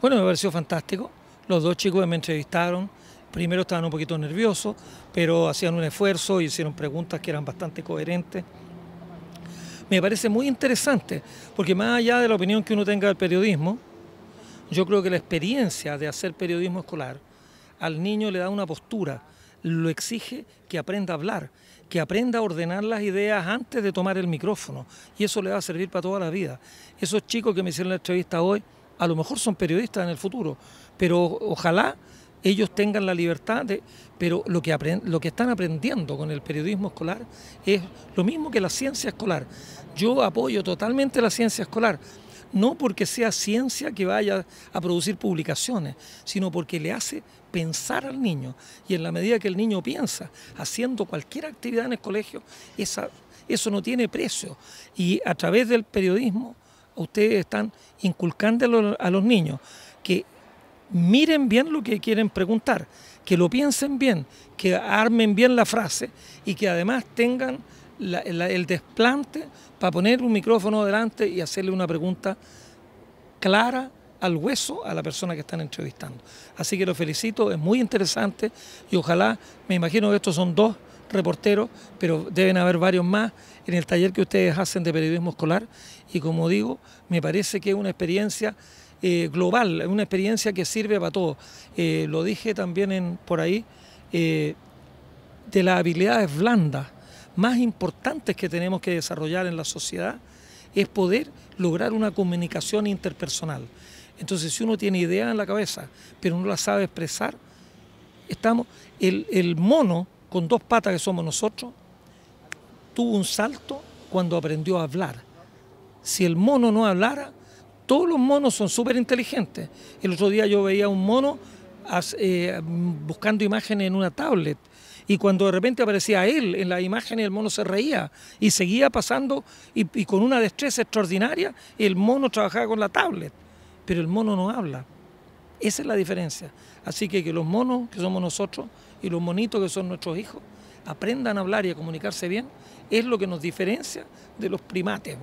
Bueno, me pareció fantástico. Los dos chicos que me entrevistaron, primero estaban un poquito nerviosos, pero hacían un esfuerzo y hicieron preguntas que eran bastante coherentes. Me parece muy interesante, porque más allá de la opinión que uno tenga del periodismo, yo creo que la experiencia de hacer periodismo escolar al niño le da una postura, lo exige que aprenda a hablar, que aprenda a ordenar las ideas antes de tomar el micrófono. Y eso le va a servir para toda la vida. Esos chicos que me hicieron la entrevista hoy, a lo mejor son periodistas en el futuro, pero ojalá ellos tengan la libertad de, pero lo que, lo que están aprendiendo con el periodismo escolar es lo mismo que la ciencia escolar. Yo apoyo totalmente la ciencia escolar, no porque sea ciencia que vaya a producir publicaciones, sino porque le hace pensar al niño. Y en la medida que el niño piensa, haciendo cualquier actividad en el colegio, esa, eso no tiene precio. Y a través del periodismo ustedes están inculcándolo a los niños, que miren bien lo que quieren preguntar, que lo piensen bien, que armen bien la frase y que además tengan el desplante para poner un micrófono delante y hacerle una pregunta clara al hueso a la persona que están entrevistando. Así que los felicito, es muy interesante y ojalá, me imagino que estos son dos reporteros, pero deben haber varios más en el taller que ustedes hacen de periodismo escolar. Y como digo, me parece que es una experiencia eh, global, global, una experiencia que sirve para todos. Eh, lo dije también en, por ahí, eh, de las habilidades blandas más importantes que tenemos que desarrollar en la sociedad es poder lograr una comunicación interpersonal. Entonces, si uno tiene ideas en la cabeza, pero no las sabe expresar, estamos, el, el mono con dos patas que somos nosotros, tuvo un salto cuando aprendió a hablar. Si el mono no hablara, todos los monos son súper inteligentes. El otro día yo veía un mono eh, buscando imágenes en una tablet y cuando de repente aparecía él en la imagen el mono se reía y seguía pasando y, y, con una destreza extraordinaria el mono trabajaba con la tablet, pero el mono no habla. Esa es la diferencia. Así que que los monos, que somos nosotros, y los monitos, que son nuestros hijos, aprendan a hablar y a comunicarse bien, es lo que nos diferencia de los primates.